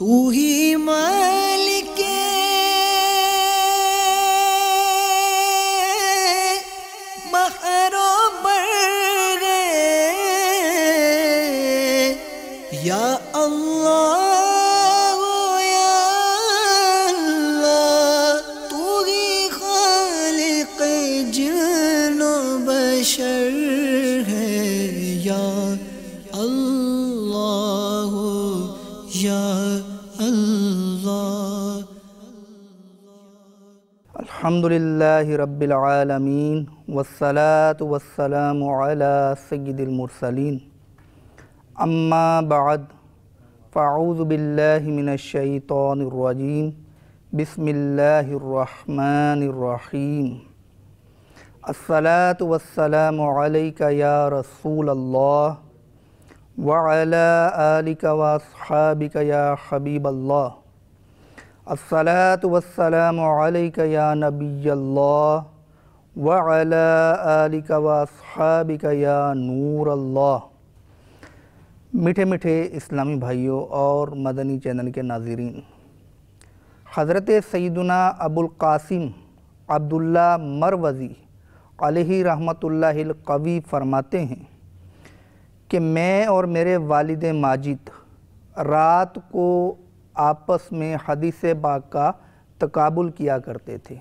तू ही मालिक अल्हम्दुलिल्लाहि रब्बिल आलमीन वस्सलातु वस्सलामु अला सय्यिदिल मुरसलीन अम्मा बाद फ़ाऊज़ु बिल्लाहि मिनश शैतानिर रजीम बिस्मिल्लाहिर रहमानिर रहीम अस्सलातु वस्सलामु अलैका या रसूल अल्लाह व अला आलिका व अस्हाबिका या हबीब अस्सलात वसलाम या नबी अल्लाह वलिक वाबिक या नूर मीठे मीठे इस्लामी भाइयों और मदनी चैनल के नाजरीन हज़रत सैदुना अबुल्कासिम अब्दुल्ला मरवज़ी अलही रहमतुल्लाहकवी फरमाते हैं कि मैं और मेरे वालिद माजिद रात को आपस में हदीस पाक का तकबुल किया करते थे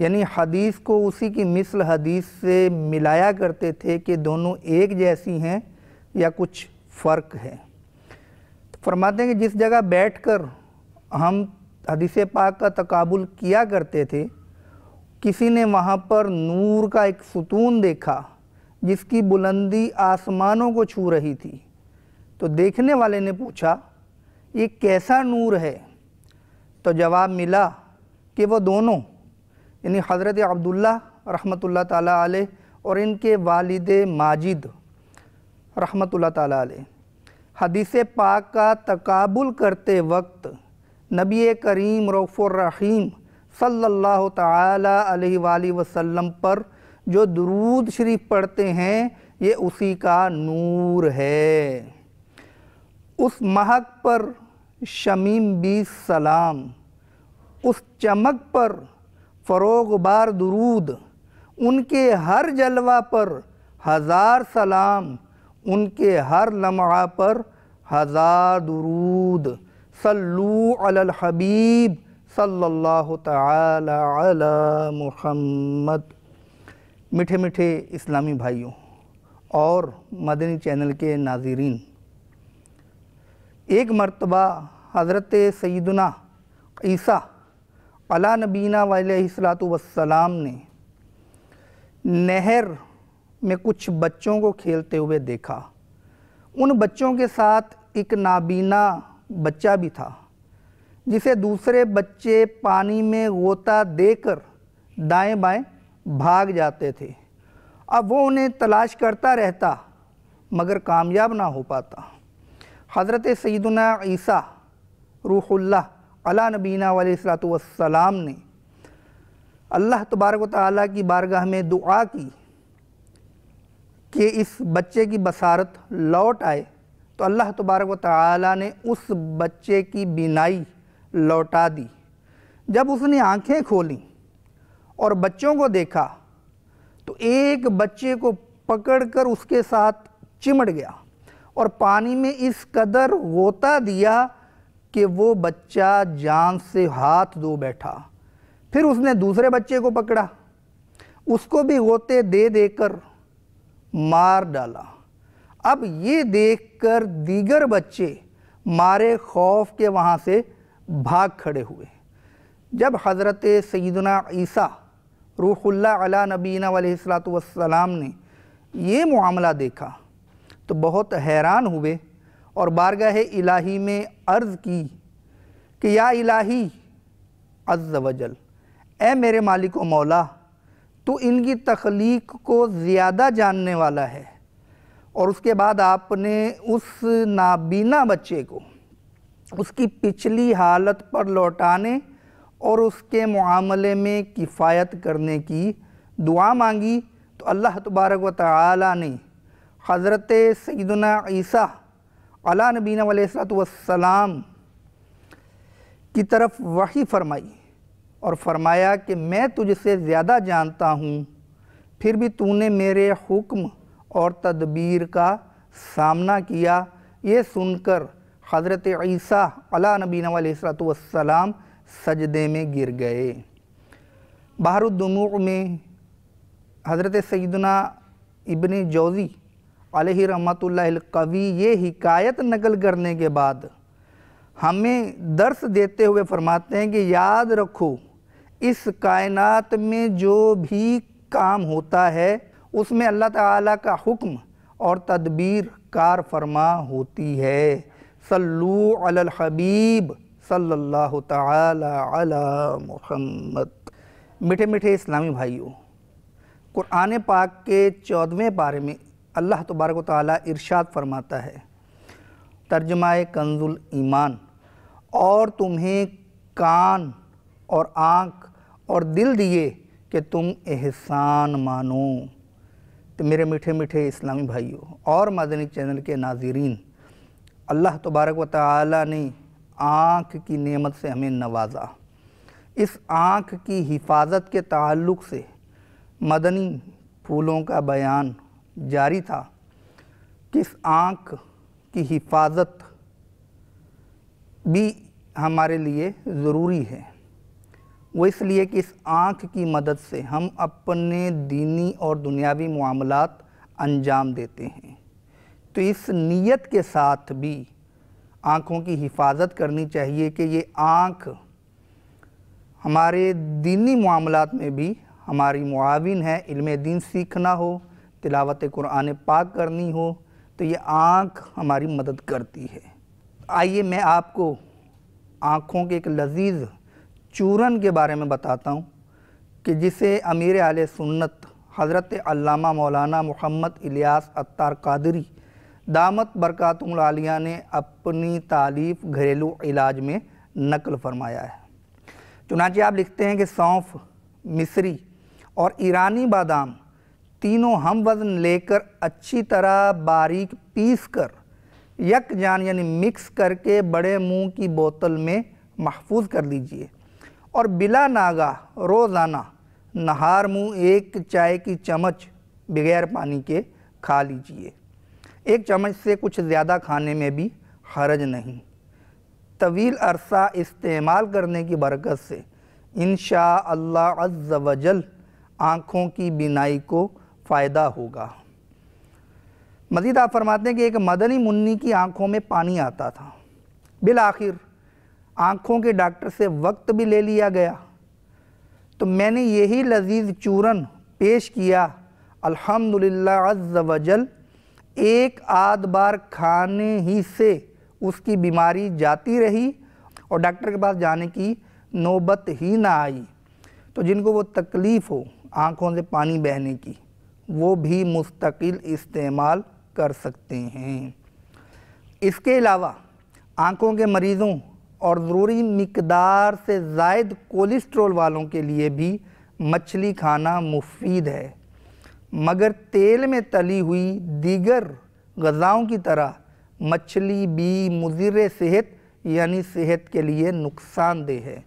यानी हदीस को उसी की मिसल हदीस से मिलाया करते थे कि दोनों एक जैसी हैं या कुछ फ़र्क है तो फरमाते हैं कि जिस जगह बैठकर हम हदीस पाक का तकबुल किया करते थे किसी ने वहाँ पर नूर का एक सुतून देखा जिसकी बुलंदी आसमानों को छू रही थी तो देखने वाले ने पूछा ये कैसा नूर है तो जवाब मिला कि वो दोनों यानी हज़रत अब्दुल्ला रहमतुल्लाह ताला और इनके वालिद माजिद रहमतुल्लाह ताला हदीस पाक का तकाबुल करते वक्त नबी करीम रफ़ुररहीम सल्लल्लाहु ताला अलैहि वसल्लम पर जो दरूद शरीफ पढ़ते हैं ये उसी का नूर है उस महक पर शमीम बी सलाम उस चमक पर फ़रोग बार दरूद उनके हर जलवा पर हज़ार सलाम उनके हर लम्हा पर हज़ार दरूद सल्लू अल हबीब सल्लल्लाहु ताला अला मुहम्मद मीठे मीठे इस्लामी भाइयों और मदनी चैनल के नाजरीन एक मरतबा हज़रत सईदना ईसा अला नबीना वालत वसलाम ने नहर में कुछ बच्चों को खेलते हुए देखा उन बच्चों के साथ एक नाबीना बच्चा भी था जिसे दूसरे बच्चे पानी में गोता देकर दाएं बाएं भाग जाते थे अब वो उन्हें तलाश करता रहता मगर कामयाब ना हो पाता हज़रत सैदना ईसा रूहुल्ला अला नबीना वसलाम ने अल्लाह तबारक ताली की बारगाह में दुआ की कि इस बच्चे की बसारत लौट आए तो अल्लाह तबारक ताली ने उस बच्चे की बीनाई लौटा दी जब उसने आँखें खोली और बच्चों को देखा तो एक बच्चे को पकड़कर उसके साथ चिमट गया और पानी में इस कदर गोता दिया कि वो बच्चा जान से हाथ धो बैठा फिर उसने दूसरे बच्चे को पकड़ा उसको भी गोते दे देकर मार डाला अब ये देखकर दीगर बच्चे मारे खौफ के वहाँ से भाग खड़े हुए जब हज़रत सईदना ईसा रूहुल्ला अला नबीना वसलात वसलाम ने ये मामला देखा तो बहुत हैरान हुए और बारगाह इलाही में अर्ज़ की कि या इलाही अज़ वजल ए मेरे मालिक व मौला तो इनकी तख्लीक को ज़्यादा जानने वाला है और उसके बाद आपने उस नाबीना बच्चे को उसकी पिछली हालत पर लौटाने और उसके मामले में किफ़ायत करने की दुआ मांगी तो अल्लाह तबारक व ताली ने हज़रत सैदनासा अला नबीन वसलाम की तरफ वही फरमाई और फरमाया कि मैं तुझसे ज़्यादा जानता हूँ फिर भी तूने मेरे हुक्म और तदबीर का सामना किया ये सुनकर हज़रत ईसा अला नबीन वसलाम सजदे में गिर गए बाहरुद्दमू में हज़रत सैदना इबन जौज़ी अलही कवि ये हिकायत नकल करने के बाद हमें दर्स देते हुए फरमाते हैं कि याद रखो इस कायनात में जो भी काम होता है उसमें अल्लाह ताला का हुक्म और तदबीर कार फरमा होती है सल्लू अलल हबीब सल्लल्लाहु ताला अला मोहम्मद मीठे मीठे इस्लामी भाइयों कुरान पाक के चौदहवें पारे में अल्लाह तबारक ताली इरशाद फरमाता है तर्जमा कंजुल ईमान और तुम्हें कान और आँख और दिल दिए कि तुम एहसान मानो तो मेरे मीठे मीठे इस्लामी भाइयों और मदनी चैनल के नाजरीन अल्लाह तबारक व ताली ने आँख की नेमत से हमें नवाजा इस आँख की हिफाजत के ताल्लुक़ से मदनी फूलों का बयान जारी था किस आँख की हिफाजत भी हमारे लिए ज़रूरी है वो इसलिए कि इस आँख की मदद से हम अपने दीनी और दुनियावी मामलत अंजाम देते हैं तो इस नीयत के साथ भी आँखों की हिफाजत करनी चाहिए कि ये आँख हमारे दीनी मामला में भी हमारी मुआविन है इल्म दीन सीखना हो तिलावत कुरान पाक करनी हो तो ये आँख हमारी मदद करती है आइए मैं आपको आँखों के एक लजीज चूरन के बारे में बताता हूँ कि जिसे अमीर आल सुन्नत हज़रत अल्लामा मौलाना मोहम्मद इलियास अत्तार कादरी दामत बरकातमालिया ने अपनी तालीफ घरेलू इलाज में नकल फरमाया है चुनाचे आप लिखते हैं कि सौंफ मिसरी और ईरानी बादाम तीनों हम वज़न लेकर अच्छी तरह बारीक पीस कर यकजान यानी मिक्स करके बड़े मुंह की बोतल में महफूज कर लीजिए और बिला नागा रोज़ाना नहार मुंह एक चाय की चम्मच बगैर पानी के खा लीजिए एक चम्मच से कुछ ज़्यादा खाने में भी हरज नहीं तवील अरसा इस्तेमाल करने की बरकत से इन शाह आँखों की बिनाई को फ़ायदा होगा मजीद आप फरमाते हैं कि एक मदनी मुन्नी की आंखों में पानी आता था बिल आखिर आँखों के डॉक्टर से वक्त भी ले लिया गया तो मैंने यही लजीज चूरन पेश किया अल्हम्दुलिल्लाह अल्हम्दुलिल्लाह वजल एक आध बार खाने ही से उसकी बीमारी जाती रही और डॉक्टर के पास जाने की नौबत ही ना आई तो जिनको वो तकलीफ़ हो आँखों से पानी बहने की वो भी मुस्तकिल इस्तेमाल कर सकते हैं इसके अलावा आँखों के मरीज़ों और ज़रूरी मकदार से जायद कोलेस्ट्रोल वालों के लिए भी मछली खाना मुफीद है मगर तेल में तली हुई दीगर गज़ाओं की तरह मछली भी मुजिर सेहत यानी सेहत के लिए नुकसानदेह है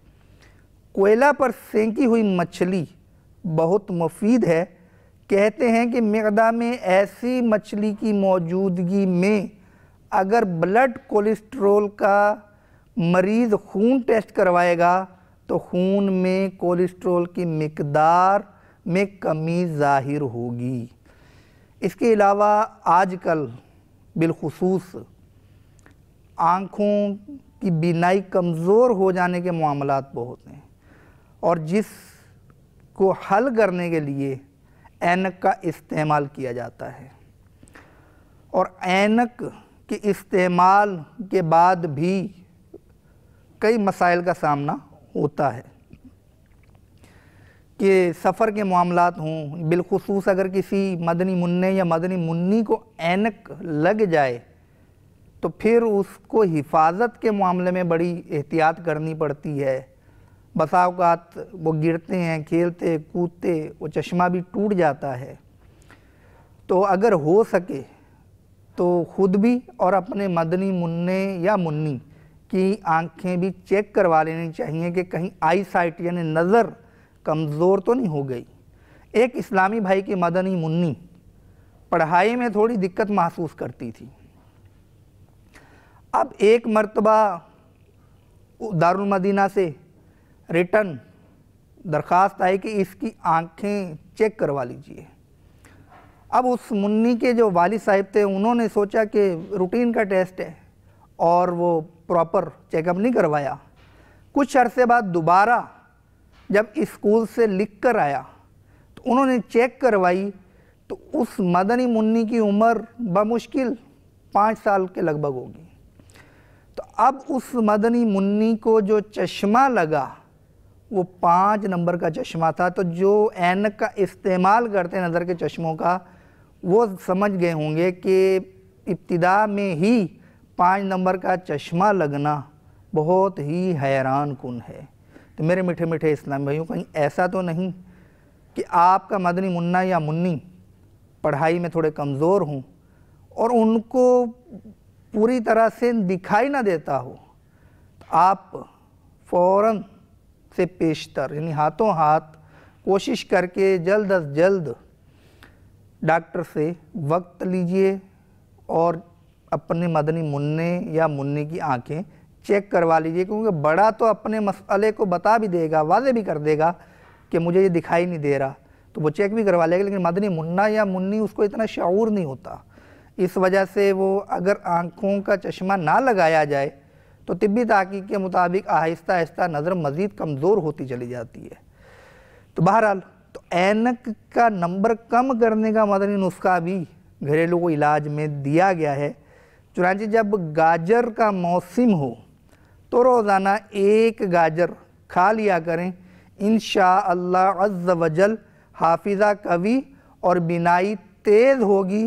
कोयला पर सेंकी हुई मछली बहुत मुफीद है कहते हैं कि मकदा में ऐसी मछली की मौजूदगी में अगर ब्लड कोलेस्ट्रोल का मरीज़ खून टेस्ट करवाएगा तो खून में कोलेस्ट्रोल की मकदार में कमी ज़ाहिर होगी इसके अलावा आजकल बिलखसूस आँखों की बीनाई कमज़ोर हो जाने के मामला बहुत हैं और जिस को हल करने के लिए एन का इस्तेमाल किया जाता है और एनक के इस्तेमाल के बाद भी कई मसाइल का सामना होता है कि सफ़र के मामला हों बिलखसूस अगर किसी मदनी मुन्ने या मदनी मुन्नी को एनक लग जाए तो फिर उसको हिफाजत के मामले में बड़ी एहतियात करनी पड़ती है बसाओकात वो गिरते हैं खेलते कूदते वो चश्मा भी टूट जाता है तो अगर हो सके तो ख़ुद भी और अपने मदनी मुन्ने या मुन्नी की आंखें भी चेक करवा लेनी चाहिए कि कहीं आई साइट यानी नज़र कमज़ोर तो नहीं हो गई एक इस्लामी भाई की मदनी मुन्नी पढ़ाई में थोड़ी दिक्कत महसूस करती थी अब एक मरतबा दारुल मदीना से रिटर्न दरख्वास्त आई कि इसकी आंखें चेक करवा लीजिए अब उस मुन्नी के जो वाली साहब थे उन्होंने सोचा कि रूटीन का टेस्ट है और वो प्रॉपर चेकअप नहीं करवाया कुछ अरसे बाद दोबारा जब स्कूल से लिख कर आया तो उन्होंने चेक करवाई तो उस मदनी मुन्नी की उम्र बमुश्किल पाँच साल के लगभग होगी तो अब उस मदनी मुन्नी को जो चश्मा लगा वो पाँच नंबर का चश्मा था तो जो एनक का इस्तेमाल करते नज़र के चश्मों का वो समझ गए होंगे कि इब्तदा में ही पाँच नंबर का चश्मा लगना बहुत ही हैरान कन है तो मेरे मीठे मीठे इस्लाम भाइयों कहीं ऐसा तो नहीं कि आपका मदनी मुन्ना या मुन्नी पढ़ाई में थोड़े कमज़ोर हों और उनको पूरी तरह से दिखाई ना देता हो तो आप फ़ौर से पेशतर यानी हाथों हाथ कोशिश करके जल्द अज जल्द डॉक्टर से वक्त लीजिए और अपने मदनी मुन्ने या मुन्ने की आंखें चेक करवा लीजिए क्योंकि बड़ा तो अपने मसले को बता भी देगा वाजे भी कर देगा कि मुझे ये दिखाई नहीं दे रहा तो वो चेक भी करवा लेगा लेकिन मदनी मुन्ना या मुन्नी उसको इतना शूर नहीं होता इस वजह से वो अगर आँखों का चश्मा ना लगाया जाए तो तबी तहकीक के मुताबिक आहिस्ता आहिस्ता नज़र मज़ीद कमज़ोर होती चली जाती है तो बहरहाल तो एनक का नंबर कम करने का मदनी नुस्खा भी घरेलू इलाज में दिया गया है चुनाचे जब गाजर का मौसम हो तो रोज़ाना एक गाजर खा लिया करें इन शाह वजल हाफिज़ा कवि और बिनाई तेज़ होगी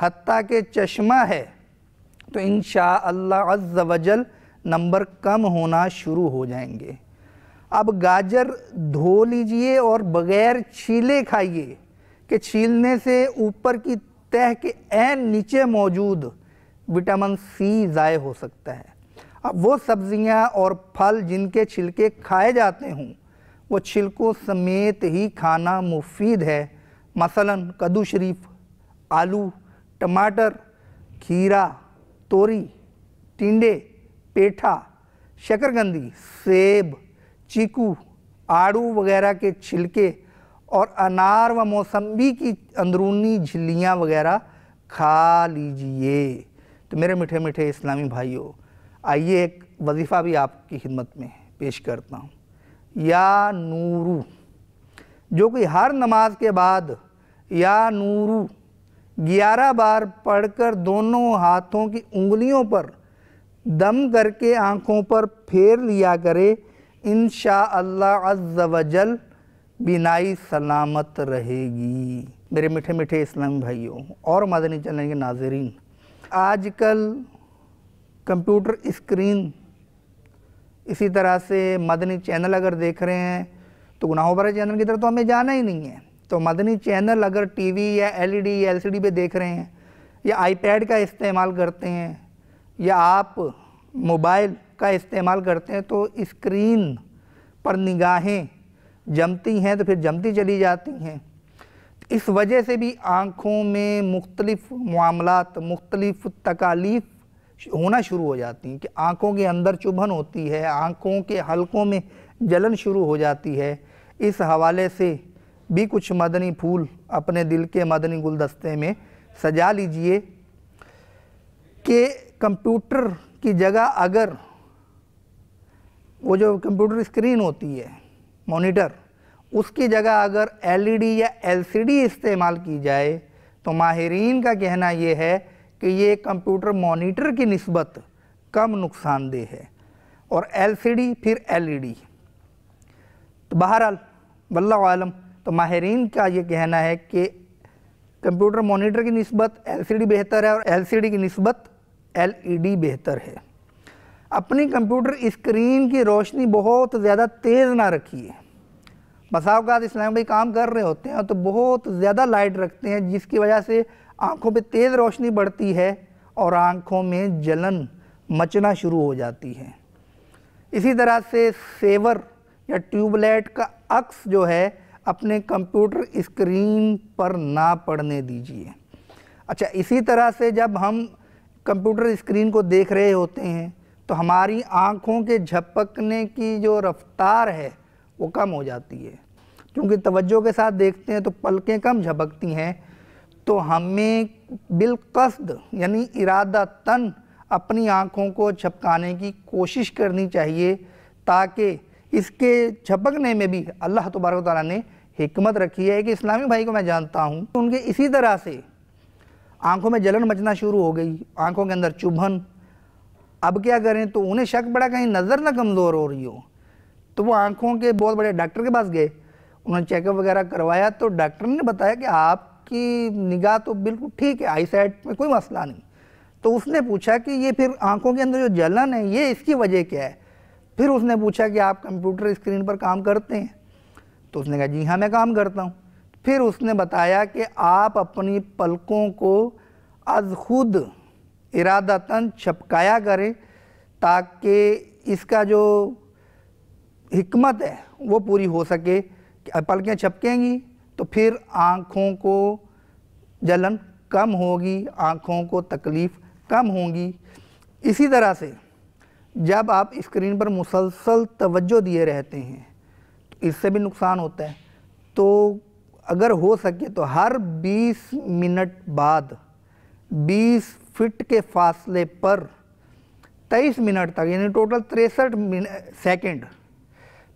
हती के चश्मा है तो इन शाह वजल नंबर कम होना शुरू हो जाएंगे अब गाजर धो लीजिए और बगैर छीले खाइए कि छीलने से ऊपर की तह के एन नीचे मौजूद विटामिन सी ज़ाय हो सकता है अब वो सब्जियां और फल जिनके छिलके खाए जाते हों वो छिलकों समेत ही खाना मुफीद है मसलन कद्दू शरीफ आलू टमाटर खीरा तोरी टिंडे पेठा शकरकंदी सेब चीकू आड़ू वगैरह के छिलके और अनार व मौसम्बी की अंदरूनी झिल्लियाँ वगैरह खा लीजिए तो मेरे मीठे मीठे इस्लामी भाइयों आइए एक वजीफ़ा भी आपकी खिदमत में पेश करता हूँ या नूरू जो कि हर नमाज के बाद या नूरू ग्यारह बार पढ़कर दोनों हाथों की उंगलियों पर दम करके आँखों पर फेर लिया करे इन शाजल बिनाई सलामत रहेगी मेरे मीठे मीठे इस्लामी भाइयों और मदनी चैनल के नाजरीन आजकल कंप्यूटर स्क्रीन इसी तरह से मदनी चैनल अगर देख रहे हैं तो गुनाहों भरे चैनल की तरफ तो हमें जाना ही नहीं है तो मदनी चैनल अगर टीवी या एलईडी या एलसीडी पे देख रहे हैं या आईपैड का इस्तेमाल करते हैं या आप मोबाइल का इस्तेमाल करते हैं तो स्क्रीन पर निगाहें जमती हैं तो फिर जमती चली जाती हैं इस वजह से भी आँखों में मुख्तलिफ़ मामलात मुख्तलिफ़ तकालीफ होना शुरू हो जाती हैं कि आँखों के अंदर चुभन होती है आँखों के हलकों में जलन शुरू हो जाती है इस हवाले से भी कुछ मदनी फूल अपने दिल के मदनी गुलदस्ते में सजा लीजिए कि कंप्यूटर की जगह अगर वो जो कंप्यूटर स्क्रीन होती है मॉनिटर उसकी जगह अगर एलईडी या एलसीडी इस्तेमाल की जाए तो माहरीन का कहना ये है कि ये कंप्यूटर मॉनिटर की नस्बत कम नुकसानदेह है और एलसीडी फिर एलईडी तो बहरहाल वल्ला आलम तो माहरीन का ये कहना है कि कंप्यूटर मॉनिटर की नस्बत एलसीडी बेहतर है और एलसीडी की नस्बत एलईडी बेहतर है अपनी कंप्यूटर स्क्रीन की रोशनी बहुत ज़्यादा तेज़ ना रखिए बसावकात इस्लाम भाई काम कर रहे होते हैं तो बहुत ज़्यादा लाइट रखते हैं जिसकी वजह से आँखों पे तेज़ रोशनी बढ़ती है और आँखों में जलन मचना शुरू हो जाती है इसी तरह से सेवर या ट्यूबलाइट का अक्स जो है अपने कंप्यूटर स्क्रीन पर ना पड़ने दीजिए अच्छा इसी तरह से जब हम कंप्यूटर स्क्रीन को देख रहे होते हैं तो हमारी आँखों के झपकने की जो रफ्तार है वो कम हो जाती है क्योंकि तवज्जो के साथ देखते हैं तो पलकें कम झपकती हैं तो हमें बिलकस्द यानी इरादा तन अपनी आँखों को झपकाने की कोशिश करनी चाहिए ताकि इसके झपकने में भी अल्लाह तबारक ताली ने हमत रखी है कि इस्लामी भाई को मैं जानता हूँ उनके इसी तरह से आंखों में जलन मचना शुरू हो गई आंखों के अंदर चुभन अब क्या करें तो उन्हें शक पड़ा कहीं नज़र ना कमज़ोर हो रही हो तो वो आंखों के बहुत बड़े डॉक्टर के पास गए उन्होंने चेकअप वगैरह करवाया तो डॉक्टर ने बताया कि आपकी निगाह तो बिल्कुल ठीक है आई साइड में कोई मसला नहीं तो उसने पूछा कि ये फिर आंखों के अंदर जो जलन है ये इसकी वजह क्या है फिर उसने पूछा कि आप कंप्यूटर स्क्रीन पर काम करते हैं तो उसने कहा जी हाँ मैं काम करता हूँ फिर उसने बताया कि आप अपनी पलकों को अज खुद इरादतन छपकाया करें ताकि इसका जो हमत है वो पूरी हो सके पलकें छपकेंगी तो फिर आँखों को जलन कम होगी आँखों को तकलीफ़ कम होगी इसी तरह से जब आप स्क्रीन पर मुसलसल तवज्जो दिए रहते हैं तो इससे भी नुकसान होता है तो अगर हो सके तो हर 20 मिनट बाद 20 फिट के फासले पर 23 मिनट तक यानी टोटल तिरसठ सेकंड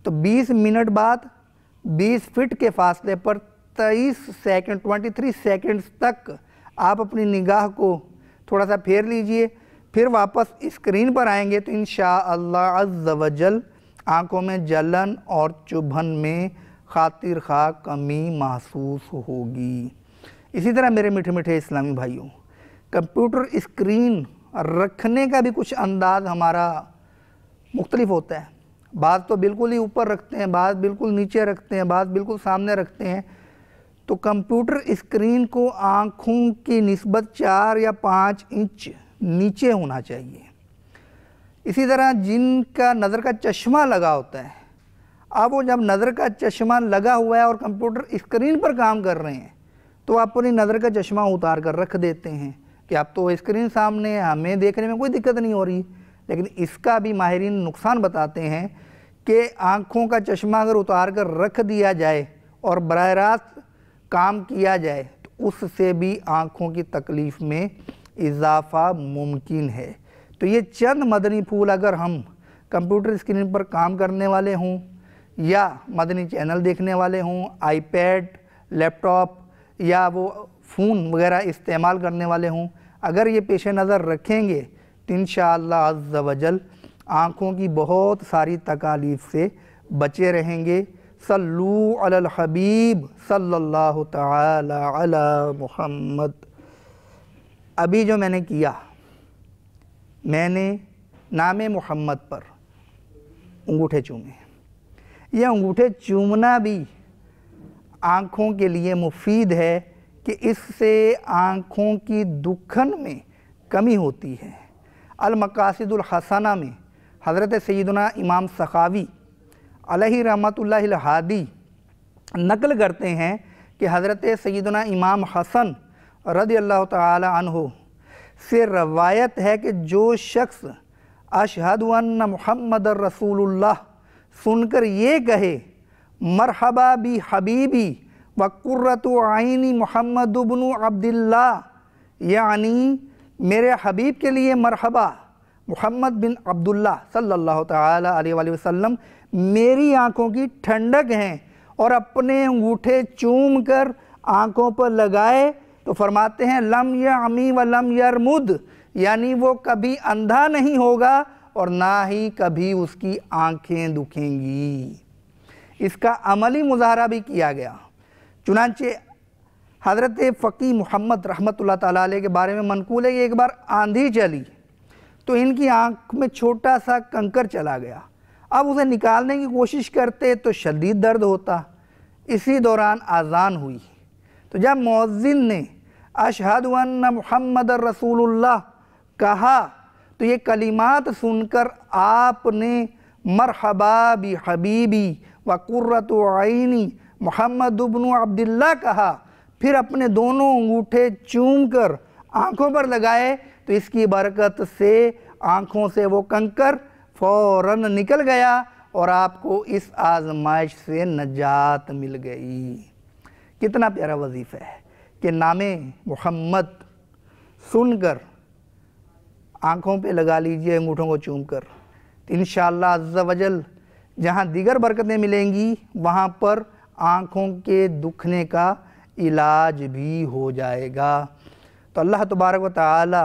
तो 20 मिनट बाद 20 फिट के फासले पर 23 सेकंड 23 सेकंड्स तक आप अपनी निगाह को थोड़ा सा फेर लीजिए फिर वापस स्क्रीन पर आएंगे तो इन शाह आँखों में जलन और चुभन में खातिर खा कमी महसूस होगी इसी तरह मेरे मीठे मीठे इस्लामी भाइयों कंप्यूटर स्क्रीन रखने का भी कुछ अंदाज हमारा मुख्तलिफ होता है बात तो बिल्कुल ही ऊपर रखते हैं बात बिल्कुल नीचे रखते हैं बात बिल्कुल सामने रखते हैं तो कंप्यूटर स्क्रीन को आँखों की नस्बत चार या पाँच इंच नीचे होना चाहिए इसी तरह जिनका नज़र का चश्मा लगा होता है अब वो जब नज़र का चश्मा लगा हुआ है और कंप्यूटर स्क्रीन पर काम कर रहे हैं तो आप अपनी नज़र का चश्मा उतार कर रख देते हैं कि आप तो स्क्रीन सामने है हमें देखने में कोई दिक्कत नहीं हो रही लेकिन इसका भी माहरीन नुकसान बताते हैं कि आँखों का चश्मा अगर उतार कर रख दिया जाए और बर रास्त काम किया जाए तो उससे भी आँखों की तकलीफ़ में इजाफा मुमकिन है तो ये चंद मदनी फूल अगर हम कंप्यूटर स्क्रीन पर काम करने वाले हों या मदनी चैनल देखने वाले हों आईपैड लैपटॉप या वो फ़ोन वगैरह इस्तेमाल करने वाले हों अगर ये पेश नज़र रखेंगे तो इन शजल आँखों की बहुत सारी तकालीफ से बचे रहेंगे सल्लू अल हबीब सल्लल्लाहु ताला अला मुहम्मद अभी जो मैंने किया मैंने नाम मोहम्मद पर अंगूठे चूमे ये अंगूठे चूमना भी आँखों के लिए मुफीद है कि इससे आँखों की दुखन में कमी होती है अलमकासदुलहसना में हज़रत सैदना इमाम सखावी हादी नकल करते हैं कि हज़रत सैदना इमाम हसन रदी अल्लाह तहो से रवायत है कि जो शख्स अशहद महमद रसूल सुनकर ये कहे मरहबा बी हबीबी व कुर्रत आइनी मोहम्मद बन अब्दुल्ला यानी मेरे हबीब के लिए मरहबा मोहम्मद बिन अब्दुल्ला सल्लल्लाहु अलैहि वसल्लम मेरी आँखों की ठंडक हैं और अपने अंगूठे चूम कर आँखों पर लगाए तो फरमाते हैं लम या अमी व लम यरमुद यानी वो कभी अंधा नहीं होगा और ना ही कभी उसकी आंखें दुखेंगी इसका अमली मुजाहरा भी किया गया चुनाचे हज़रत फ़की मोहम्मद रहमत ला के बारे में मनकूल है कि एक बार आंधी चली तो इनकी आंख में छोटा सा कंकर चला गया अब उसे निकालने की कोशिश करते तो शदीद दर्द होता इसी दौरान आज़ान हुई तो जब मौजिन ने अशहद वन महमद रसूल कहा तो ये कलिमात सुनकर आपने मरहबा बी हबीबी व कुर्रत आइनी मोहम्मद उबन अब्दुल्ला कहा फिर अपने दोनों अंगूठे चूम कर आँखों पर लगाए तो इसकी बरकत से आँखों से वो कंकर फौरन निकल गया और आपको इस आजमाइश से नजात मिल गई कितना प्यारा वजीफ़ा है कि नाम मोहम्मद सुनकर आँखों पे लगा लीजिए अंगूठों को चूम कर इन शजल जहाँ दीगर बरकतें मिलेंगी वहाँ पर आँखों के दुखने का इलाज भी हो जाएगा तो अल्लाह तबारक व ताली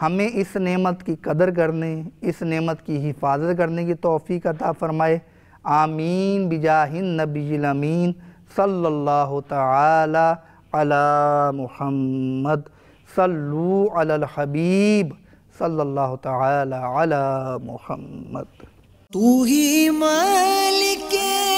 हमें इस नेमत की कदर करने इस नेमत की हिफाजत करने की तोफ़ी अता फ़रमाए आमीन बिजाहिन नबीमीन सल्ला तला मुहम्मद सल्लु अल हबीब صلى الله تعالى على محمد تو ہی مالک